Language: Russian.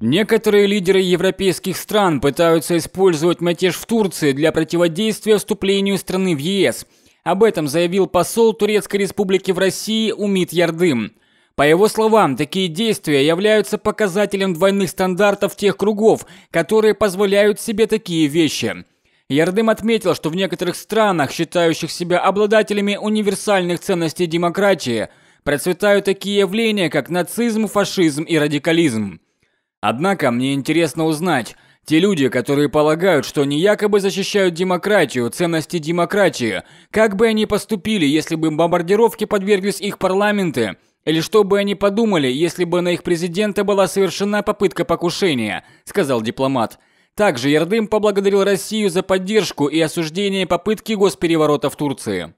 Некоторые лидеры европейских стран пытаются использовать мятеж в Турции для противодействия вступлению страны в ЕС. Об этом заявил посол Турецкой республики в России Умит Ярдым. По его словам, такие действия являются показателем двойных стандартов тех кругов, которые позволяют себе такие вещи. Ярдым отметил, что в некоторых странах, считающих себя обладателями универсальных ценностей демократии, процветают такие явления, как нацизм, фашизм и радикализм. Однако мне интересно узнать, те люди, которые полагают, что они якобы защищают демократию, ценности демократии, как бы они поступили, если бы бомбардировки подверглись их парламенты, или что бы они подумали, если бы на их президента была совершена попытка покушения, сказал дипломат. Также Ердым поблагодарил Россию за поддержку и осуждение попытки госпереворота в Турции.